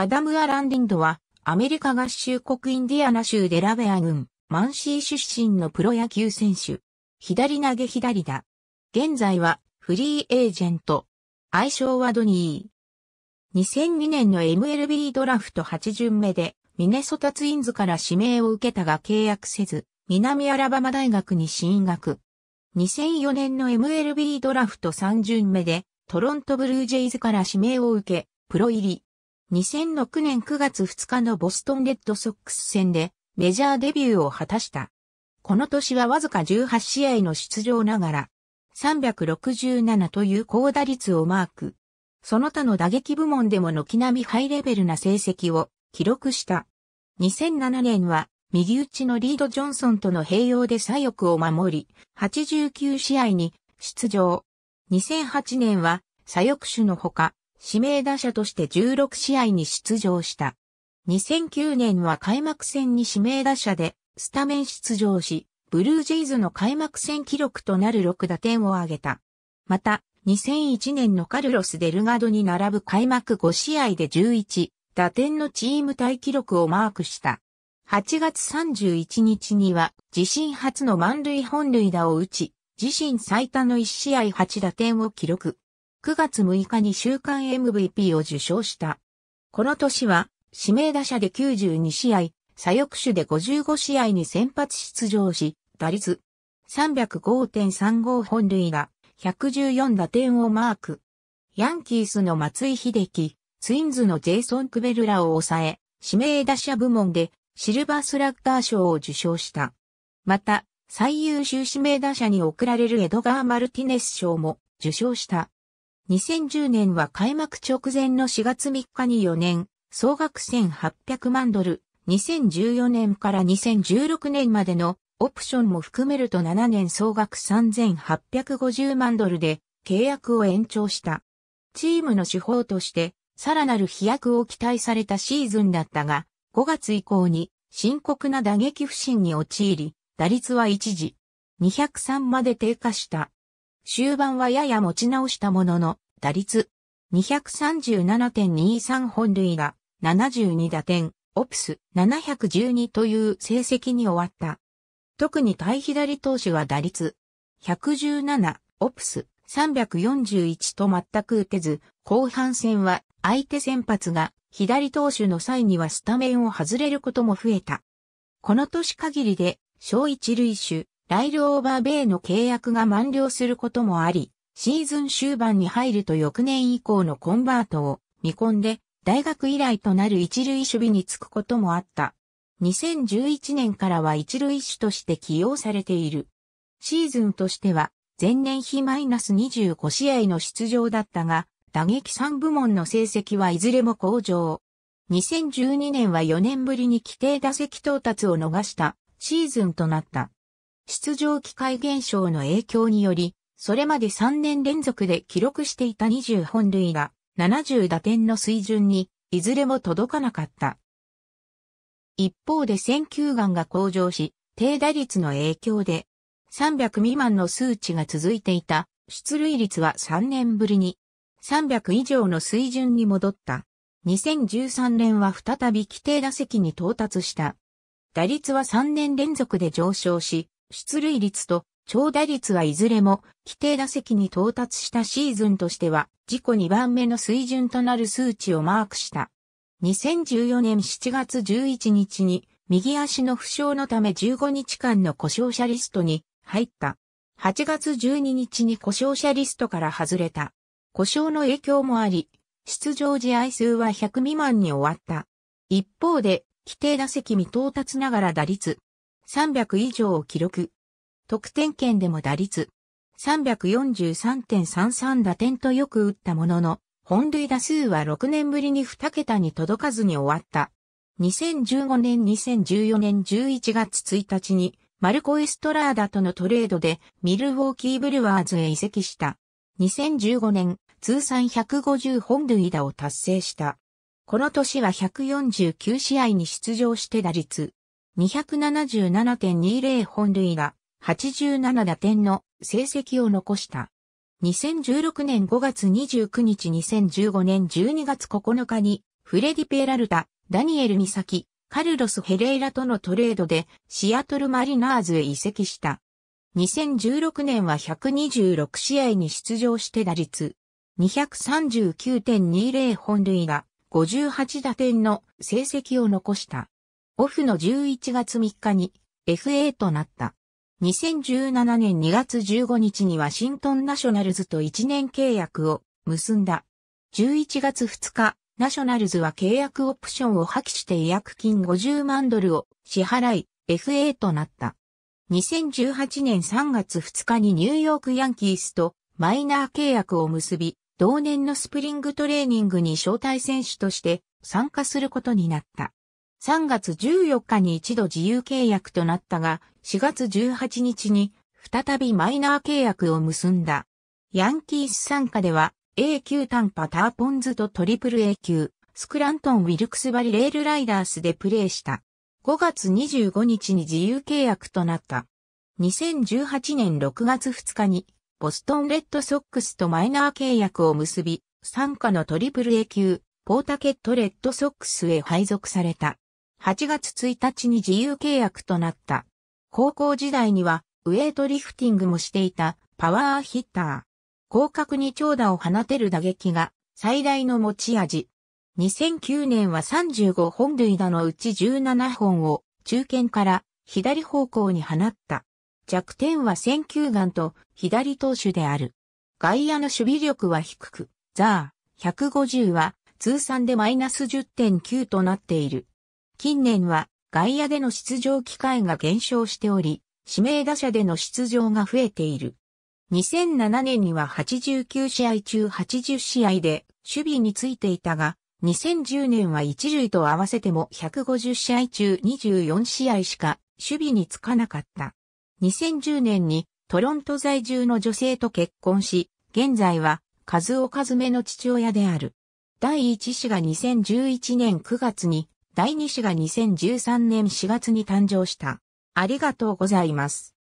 アダム・ア・ランディンドは、アメリカ合衆国インディアナ州デラウェア郡、マンシー出身のプロ野球選手。左投げ左だ。現在は、フリーエージェント。愛称はドニー。2002年の MLB ドラフト8巡目で、ミネソタツインズから指名を受けたが契約せず、南アラバマ大学に進学。2004年の MLB ドラフト3巡目で、トロントブルージェイズから指名を受け、プロ入り。2006年9月2日のボストンレッドソックス戦でメジャーデビューを果たした。この年はわずか18試合の出場ながら、367という高打率をマーク。その他の打撃部門でも軒並みハイレベルな成績を記録した。2007年は右打ちのリード・ジョンソンとの併用で左翼を守り、89試合に出場。2008年は左翼手のほか、指名打者として16試合に出場した。2009年は開幕戦に指名打者でスタメン出場し、ブルージェイズの開幕戦記録となる6打点を挙げた。また、2001年のカルロス・デルガドに並ぶ開幕5試合で11打点のチーム対記録をマークした。8月31日には自身初の満塁本塁打を打ち、自身最多の1試合8打点を記録。9月6日に週間 MVP を受賞した。この年は、指名打者で92試合、左翼手で55試合に先発出場し、打率305.35本塁が、114打点をマーク。ヤンキースの松井秀喜、ツインズのジェイソン・クベルラを抑え、指名打者部門でシルバースラッガー賞を受賞した。また、最優秀指名打者に贈られるエドガー・マルティネス賞も受賞した。2010年は開幕直前の4月3日に4年、総額1800万ドル、2014年から2016年までのオプションも含めると7年総額3850万ドルで契約を延長した。チームの手法としてさらなる飛躍を期待されたシーズンだったが、5月以降に深刻な打撃不振に陥り、打率は一時203まで低下した。終盤はやや持ち直したものの、打率237.23本塁打、72打点、オプス712という成績に終わった。特に対左投手は打率117、オプス341と全く打てず、後半戦は相手先発が左投手の際にはスタメンを外れることも増えた。この年限りで小一塁手、ライル・オーバー・ベイの契約が満了することもあり、シーズン終盤に入ると翌年以降のコンバートを見込んで、大学以来となる一塁守備に就くこともあった。2011年からは一塁手として起用されている。シーズンとしては、前年比マイナス25試合の出場だったが、打撃3部門の成績はいずれも向上。2012年は4年ぶりに規定打席到達を逃したシーズンとなった。出場機会減少の影響により、それまで3年連続で記録していた20本塁打、70打点の水準に、いずれも届かなかった。一方で選球眼が向上し、低打率の影響で、300未満の数値が続いていた、出塁率は3年ぶりに、300以上の水準に戻った。2013年は再び規定打席に到達した。打率は3年連続で上昇し、出塁率と長打率はいずれも規定打席に到達したシーズンとしては自己2番目の水準となる数値をマークした。2014年7月11日に右足の負傷のため15日間の故障者リストに入った。8月12日に故障者リストから外れた。故障の影響もあり、出場試合数は100未満に終わった。一方で、規定打席未到達ながら打率、300以上を記録。得点圏でも打率343.33打点とよく打ったものの、本塁打数は6年ぶりに2桁に届かずに終わった。2015年2014年11月1日にマルコ・エストラーダとのトレードでミルウォーキー・ブルワーズへ移籍した。2015年通算150本塁打を達成した。この年は149試合に出場して打率277.20本塁打、87打点の成績を残した。2016年5月29日2015年12月9日にフレディ・ペラルタ、ダニエル・ミサキ、カルロス・ヘレイラとのトレードでシアトル・マリナーズへ移籍した。2016年は126試合に出場して打率239.20本塁打58打点の成績を残した。オフの11月3日に FA となった。2017年2月15日にワシントンナショナルズと1年契約を結んだ。11月2日、ナショナルズは契約オプションを破棄して違約金50万ドルを支払い FA となった。2018年3月2日にニューヨークヤンキースとマイナー契約を結び、同年のスプリングトレーニングに招待選手として参加することになった。3月14日に一度自由契約となったが、4月18日に再びマイナー契約を結んだ。ヤンキース参加では A 級単パターポンズとトリプル A 級、スクラントン・ウィルクスバリレールライダースでプレーした。5月25日に自由契約となった。2018年6月2日にボストンレッドソックスとマイナー契約を結び、参加のトリプル A 級、ポータケットレッドソックスへ配属された。8月1日に自由契約となった。高校時代にはウェイトリフティングもしていたパワーヒッター。広角に長打を放てる打撃が最大の持ち味。2009年は35本塁打のうち17本を中堅から左方向に放った。弱点は選球眼と左投手である。外野の守備力は低く、ザー150は通算でマイナス10.9となっている。近年は外野での出場機会が減少しており、指名打者での出場が増えている。2007年には89試合中80試合で守備についていたが、2010年は一塁と合わせても150試合中24試合しか守備につかなかった。2010年にトロント在住の女性と結婚し、現在は数岡詰めの父親である。第一子が2011年9月に第2子が2013年4月に誕生した。ありがとうございます。